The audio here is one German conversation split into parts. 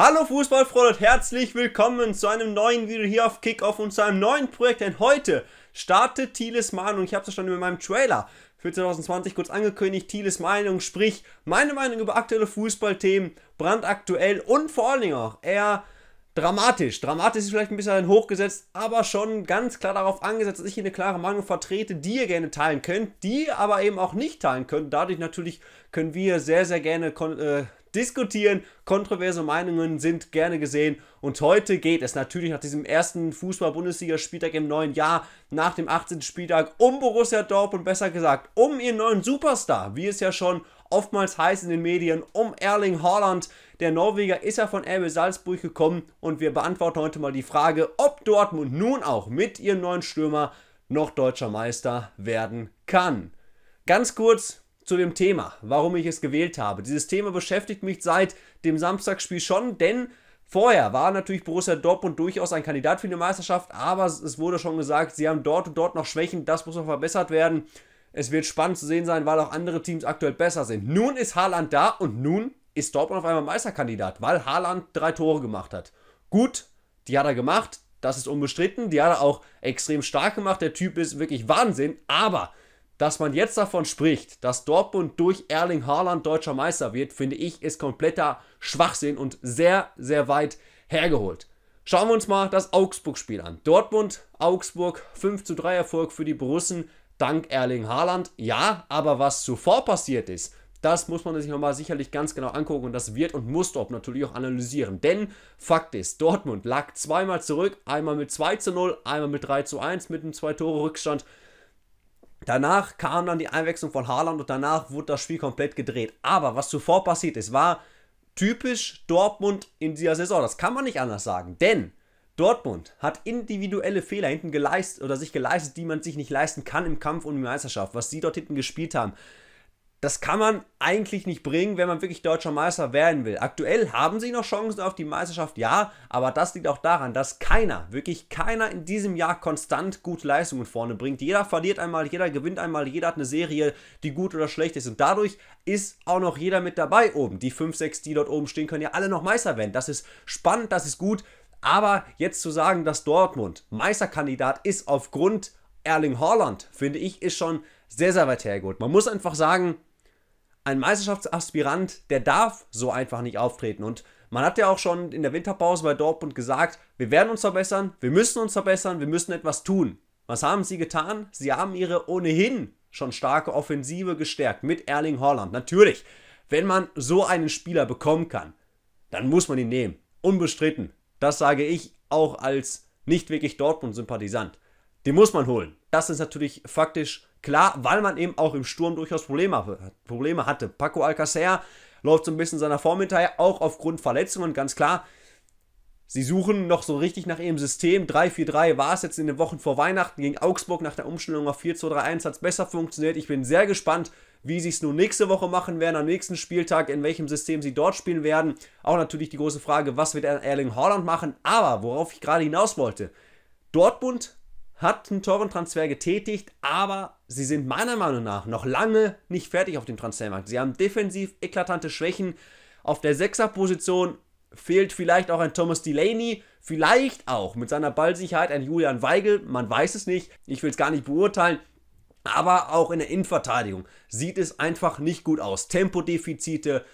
Hallo Fußballfreunde und herzlich willkommen zu einem neuen Video hier auf Kickoff und zu einem neuen Projekt. Denn heute startet Thieles Meinung, ich habe es ja schon in meinem Trailer für 2020 kurz angekündigt, Thieles Meinung, sprich meine Meinung über aktuelle Fußballthemen, brandaktuell und vor allen Dingen auch eher dramatisch. Dramatisch ist vielleicht ein bisschen hochgesetzt, aber schon ganz klar darauf angesetzt, dass ich hier eine klare Meinung vertrete, die ihr gerne teilen könnt, die ihr aber eben auch nicht teilen könnt. Dadurch natürlich können wir sehr, sehr gerne äh, diskutieren. Kontroverse Meinungen sind gerne gesehen. Und heute geht es natürlich nach diesem ersten fußball bundesliga spieltag im neuen Jahr, nach dem 18. Spieltag, um Borussia Dortmund, besser gesagt, um ihren neuen Superstar, wie es ja schon oftmals heißt in den Medien, um Erling Haaland. Der Norweger ist ja von RB Salzburg gekommen und wir beantworten heute mal die Frage, ob Dortmund nun auch mit ihrem neuen Stürmer noch deutscher Meister werden kann. Ganz kurz, zu dem Thema, warum ich es gewählt habe. Dieses Thema beschäftigt mich seit dem Samstagsspiel schon, denn vorher war natürlich Borussia Dortmund durchaus ein Kandidat für die Meisterschaft, aber es wurde schon gesagt, sie haben dort und dort noch Schwächen, das muss noch verbessert werden. Es wird spannend zu sehen sein, weil auch andere Teams aktuell besser sind. Nun ist Haaland da und nun ist Dortmund auf einmal Meisterkandidat, weil Haaland drei Tore gemacht hat. Gut, die hat er gemacht, das ist unbestritten, die hat er auch extrem stark gemacht, der Typ ist wirklich Wahnsinn, aber dass man jetzt davon spricht, dass Dortmund durch Erling Haaland deutscher Meister wird, finde ich, ist kompletter Schwachsinn und sehr, sehr weit hergeholt. Schauen wir uns mal das Augsburg-Spiel an. Dortmund, Augsburg, 5 zu 3 Erfolg für die Borussen, dank Erling Haaland. Ja, aber was zuvor passiert ist, das muss man sich nochmal sicherlich ganz genau angucken und das wird und muss Dortmund natürlich auch analysieren. Denn Fakt ist, Dortmund lag zweimal zurück, einmal mit 2 zu 0, einmal mit 3 zu 1 mit einem 2-Tore-Rückstand. Danach kam dann die Einwechslung von Haaland und danach wurde das Spiel komplett gedreht. Aber was zuvor passiert ist, war typisch Dortmund in dieser Saison. Das kann man nicht anders sagen, denn Dortmund hat individuelle Fehler hinten geleistet oder sich geleistet, die man sich nicht leisten kann im Kampf um die Meisterschaft. Was sie dort hinten gespielt haben, das kann man eigentlich nicht bringen, wenn man wirklich deutscher Meister werden will. Aktuell haben sie noch Chancen auf die Meisterschaft, ja, aber das liegt auch daran, dass keiner, wirklich keiner in diesem Jahr konstant gute Leistungen vorne bringt. Jeder verliert einmal, jeder gewinnt einmal, jeder hat eine Serie, die gut oder schlecht ist. Und dadurch ist auch noch jeder mit dabei oben. Die 5, 6, die dort oben stehen, können ja alle noch Meister werden. Das ist spannend, das ist gut. Aber jetzt zu sagen, dass Dortmund Meisterkandidat ist aufgrund Erling Haaland, finde ich, ist schon sehr, sehr weit hergeholt. Man muss einfach sagen, ein Meisterschaftsaspirant, der darf so einfach nicht auftreten. Und man hat ja auch schon in der Winterpause bei Dortmund gesagt, wir werden uns verbessern, wir müssen uns verbessern, wir müssen etwas tun. Was haben sie getan? Sie haben ihre ohnehin schon starke Offensive gestärkt mit Erling Haaland. Natürlich, wenn man so einen Spieler bekommen kann, dann muss man ihn nehmen. Unbestritten. Das sage ich auch als nicht wirklich Dortmund-Sympathisant. Den muss man holen. Das ist natürlich faktisch Klar, weil man eben auch im Sturm durchaus Probleme, Probleme hatte. Paco Alcacer läuft so ein bisschen seiner Form hinterher, auch aufgrund Verletzungen, ganz klar. Sie suchen noch so richtig nach ihrem System. 3-4-3 war es jetzt in den Wochen vor Weihnachten gegen Augsburg. Nach der Umstellung auf 4-2-3-1 hat es besser funktioniert. Ich bin sehr gespannt, wie sie es nun nächste Woche machen werden, am nächsten Spieltag, in welchem System sie dort spielen werden. Auch natürlich die große Frage, was wird Erling Haaland machen. Aber worauf ich gerade hinaus wollte, Dortmund hat einen teuren Transfer getätigt, aber sie sind meiner Meinung nach noch lange nicht fertig auf dem Transfermarkt. Sie haben defensiv eklatante Schwächen. Auf der Sechserposition fehlt vielleicht auch ein Thomas Delaney, vielleicht auch mit seiner Ballsicherheit ein Julian Weigel, man weiß es nicht, ich will es gar nicht beurteilen. Aber auch in der Innenverteidigung sieht es einfach nicht gut aus. Tempodefizite,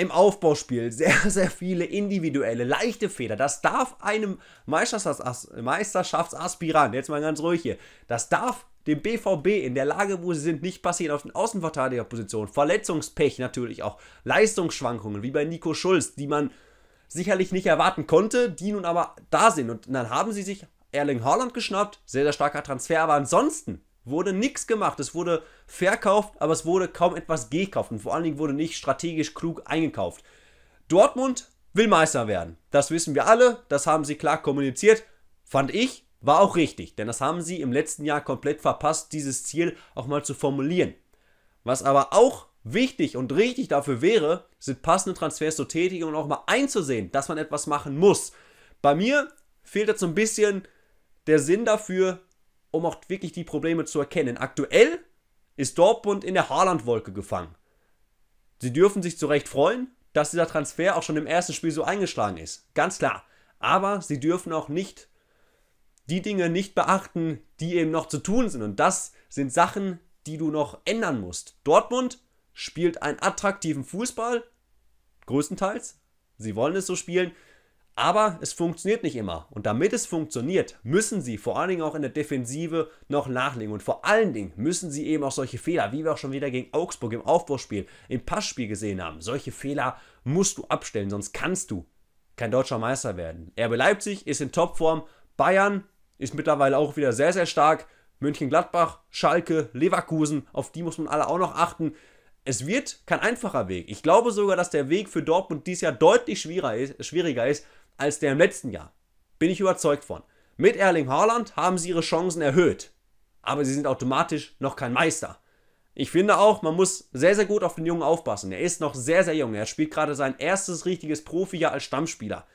im Aufbauspiel sehr, sehr viele individuelle, leichte Fehler. Das darf einem Meisterschafts Meisterschaftsaspirant, jetzt mal ganz ruhig hier, das darf dem BVB in der Lage, wo sie sind, nicht passieren auf den Außenverteidigerpositionen. Verletzungspech natürlich auch, Leistungsschwankungen, wie bei Nico Schulz, die man sicherlich nicht erwarten konnte, die nun aber da sind. Und dann haben sie sich Erling Haaland geschnappt, sehr, sehr starker Transfer, aber ansonsten wurde nichts gemacht. Es wurde verkauft, aber es wurde kaum etwas gekauft. Und vor allen Dingen wurde nicht strategisch klug eingekauft. Dortmund will Meister werden. Das wissen wir alle. Das haben sie klar kommuniziert. Fand ich, war auch richtig. Denn das haben sie im letzten Jahr komplett verpasst, dieses Ziel auch mal zu formulieren. Was aber auch wichtig und richtig dafür wäre, sind passende Transfers zu tätigen und auch mal einzusehen, dass man etwas machen muss. Bei mir fehlt jetzt so ein bisschen der Sinn dafür, um auch wirklich die Probleme zu erkennen. Aktuell ist Dortmund in der Haaland-Wolke gefangen. Sie dürfen sich zu Recht freuen, dass dieser Transfer auch schon im ersten Spiel so eingeschlagen ist. Ganz klar. Aber sie dürfen auch nicht die Dinge nicht beachten, die eben noch zu tun sind. Und das sind Sachen, die du noch ändern musst. Dortmund spielt einen attraktiven Fußball, größtenteils. Sie wollen es so spielen. Aber es funktioniert nicht immer. Und damit es funktioniert, müssen sie vor allen Dingen auch in der Defensive noch nachlegen. Und vor allen Dingen müssen sie eben auch solche Fehler, wie wir auch schon wieder gegen Augsburg im Aufbauspiel, im Passspiel gesehen haben, solche Fehler musst du abstellen, sonst kannst du kein deutscher Meister werden. RB Leipzig ist in Topform. Bayern ist mittlerweile auch wieder sehr, sehr stark. München-Gladbach, Schalke, Leverkusen, auf die muss man alle auch noch achten. Es wird kein einfacher Weg. Ich glaube sogar, dass der Weg für Dortmund dieses Jahr deutlich schwieriger ist, als der im letzten Jahr. Bin ich überzeugt von. Mit Erling Haaland haben sie ihre Chancen erhöht. Aber sie sind automatisch noch kein Meister. Ich finde auch, man muss sehr, sehr gut auf den Jungen aufpassen. Er ist noch sehr, sehr jung. Er spielt gerade sein erstes richtiges Profijahr als Stammspieler.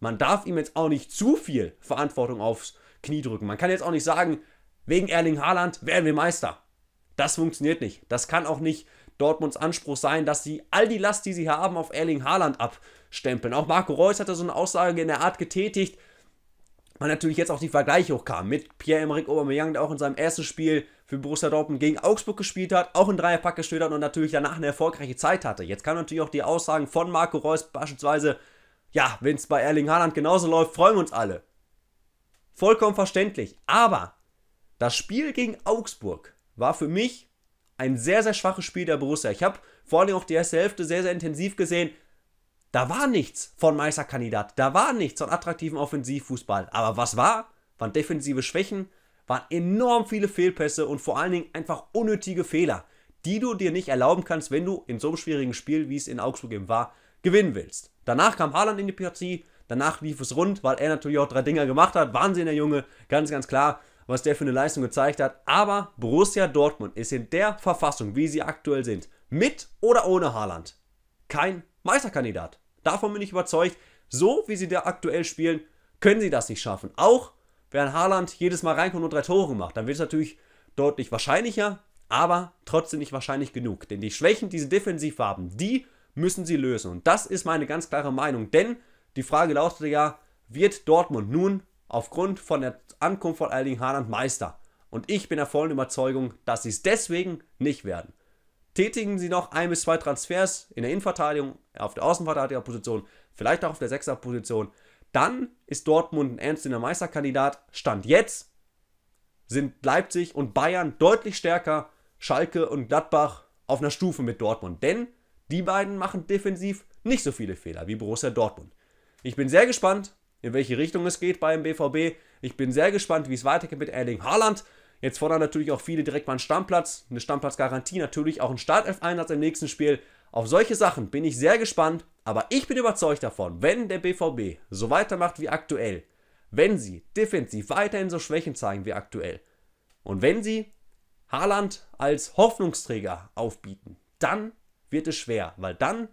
Man darf ihm jetzt auch nicht zu viel Verantwortung aufs Knie drücken. Man kann jetzt auch nicht sagen, wegen Erling Haaland werden wir Meister. Das funktioniert nicht. Das kann auch nicht Dortmunds Anspruch sein, dass sie all die Last, die sie haben, auf Erling Haaland abstempeln. Auch Marco Reus hatte so eine Aussage in der Art getätigt, weil natürlich jetzt auch die Vergleiche hochkamen mit Pierre-Emerick Aubameyang, der auch in seinem ersten Spiel für Borussia Dortmund gegen Augsburg gespielt hat, auch in Dreierpack gespielt hat und natürlich danach eine erfolgreiche Zeit hatte. Jetzt kann natürlich auch die Aussagen von Marco Reus beispielsweise, ja, wenn es bei Erling Haaland genauso läuft, freuen wir uns alle. Vollkommen verständlich. Aber das Spiel gegen Augsburg war für mich ein sehr, sehr schwaches Spiel der Borussia. Ich habe vor allem auch die erste Hälfte sehr, sehr intensiv gesehen. Da war nichts von Meisterkandidat. Da war nichts von attraktivem Offensivfußball. Aber was war? Waren defensive Schwächen, waren enorm viele Fehlpässe und vor allen Dingen einfach unnötige Fehler, die du dir nicht erlauben kannst, wenn du in so einem schwierigen Spiel, wie es in Augsburg eben war, gewinnen willst. Danach kam Haaland in die Partie, danach lief es rund, weil er natürlich auch drei Dinger gemacht hat. Wahnsinn, der Junge, ganz, ganz klar was der für eine Leistung gezeigt hat. Aber Borussia Dortmund ist in der Verfassung, wie sie aktuell sind, mit oder ohne Haaland, kein Meisterkandidat. Davon bin ich überzeugt. So wie sie da aktuell spielen, können sie das nicht schaffen. Auch wenn Haaland jedes Mal reinkommt und drei Tore macht, dann wird es natürlich deutlich wahrscheinlicher, aber trotzdem nicht wahrscheinlich genug. Denn die Schwächen, die sie defensiv haben, die müssen sie lösen. Und das ist meine ganz klare Meinung. Denn die Frage lautet ja, wird Dortmund nun aufgrund von der Ankunft von Erling Haaland Meister. Und ich bin der vollen Überzeugung, dass sie es deswegen nicht werden. Tätigen sie noch ein bis zwei Transfers in der Innenverteidigung, auf der Außenverteidigerposition, vielleicht auch auf der Sechserposition, dann ist Dortmund ein ernster Meisterkandidat. Stand jetzt sind Leipzig und Bayern deutlich stärker, Schalke und Gladbach auf einer Stufe mit Dortmund. Denn die beiden machen defensiv nicht so viele Fehler wie Borussia Dortmund. Ich bin sehr gespannt, in welche Richtung es geht beim BVB. Ich bin sehr gespannt, wie es weitergeht mit Erling Haaland. Jetzt fordern natürlich auch viele direkt mal einen Stammplatz, eine Stammplatzgarantie, natürlich auch einen Startelf-Einsatz im nächsten Spiel. Auf solche Sachen bin ich sehr gespannt, aber ich bin überzeugt davon, wenn der BVB so weitermacht wie aktuell, wenn sie defensiv weiterhin so Schwächen zeigen wie aktuell und wenn sie Haaland als Hoffnungsträger aufbieten, dann wird es schwer, weil dann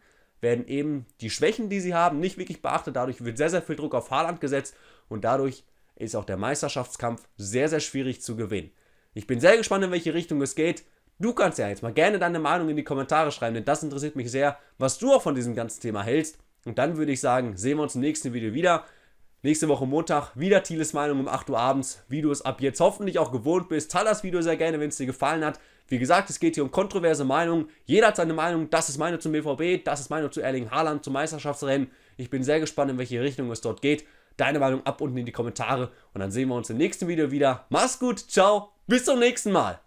werden eben die Schwächen, die sie haben, nicht wirklich beachtet. Dadurch wird sehr, sehr viel Druck auf Haaland gesetzt und dadurch ist auch der Meisterschaftskampf sehr, sehr schwierig zu gewinnen. Ich bin sehr gespannt, in welche Richtung es geht. Du kannst ja jetzt mal gerne deine Meinung in die Kommentare schreiben, denn das interessiert mich sehr, was du auch von diesem ganzen Thema hältst. Und dann würde ich sagen, sehen wir uns im nächsten Video wieder. Nächste Woche Montag wieder Thieles Meinung um 8 Uhr abends, wie du es ab jetzt hoffentlich auch gewohnt bist. Teil das Video sehr gerne, wenn es dir gefallen hat. Wie gesagt, es geht hier um kontroverse Meinungen. Jeder hat seine Meinung. Das ist meine zum BVB, das ist meine zu Erling Haaland, zum Meisterschaftsrennen. Ich bin sehr gespannt, in welche Richtung es dort geht. Deine Meinung ab unten in die Kommentare und dann sehen wir uns im nächsten Video wieder. Mach's gut, ciao, bis zum nächsten Mal.